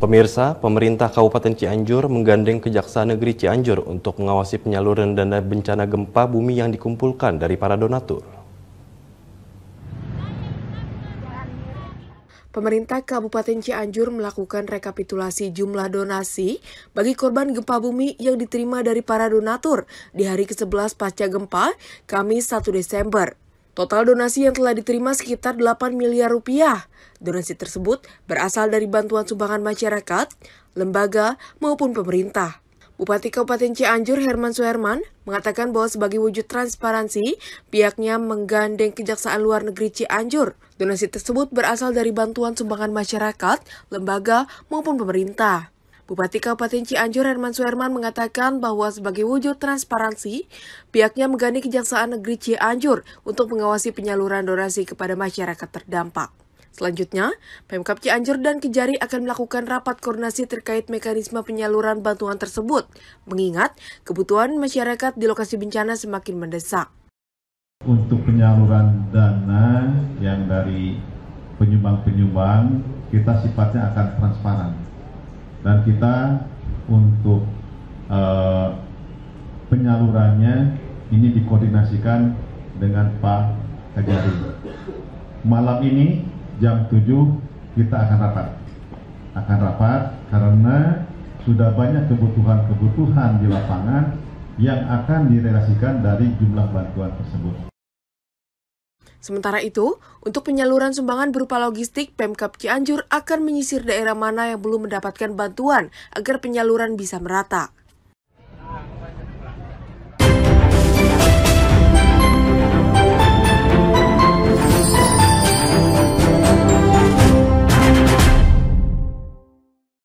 Pemirsa, pemerintah Kabupaten Cianjur menggandeng Kejaksaan Negeri Cianjur untuk mengawasi penyaluran dana bencana gempa bumi yang dikumpulkan dari para donatur. Pemerintah Kabupaten Cianjur melakukan rekapitulasi jumlah donasi bagi korban gempa bumi yang diterima dari para donatur di hari ke-11 pasca gempa, Kamis 1 Desember. Total donasi yang telah diterima sekitar 8 miliar rupiah. Donasi tersebut berasal dari bantuan sumbangan masyarakat, lembaga, maupun pemerintah. Bupati Kabupaten Cianjur Herman Suherman mengatakan bahwa sebagai wujud transparansi, pihaknya menggandeng Kejaksaan Luar Negeri Cianjur. Donasi tersebut berasal dari bantuan sumbangan masyarakat, lembaga, maupun pemerintah. Bupati Kabupaten Cianjur Herman Suherman mengatakan bahwa sebagai wujud transparansi, pihaknya menggandeng Kejaksaan Negeri Cianjur untuk mengawasi penyaluran donasi kepada masyarakat terdampak. Selanjutnya, Pemkap Cianjur dan Kejari akan melakukan rapat koordinasi terkait mekanisme penyaluran bantuan tersebut, mengingat kebutuhan masyarakat di lokasi bencana semakin mendesak. Untuk penyaluran dana yang dari penyumbang-penyumbang, kita sifatnya akan transparan dan kita untuk uh, penyalurannya ini dikoordinasikan dengan Pak Kajari. Malam ini jam 7 kita akan rapat. Akan rapat karena sudah banyak kebutuhan-kebutuhan di lapangan yang akan direlasikan dari jumlah bantuan tersebut. Sementara itu, untuk penyaluran sumbangan berupa logistik, Pemkap Cianjur akan menyisir daerah mana yang belum mendapatkan bantuan agar penyaluran bisa merata.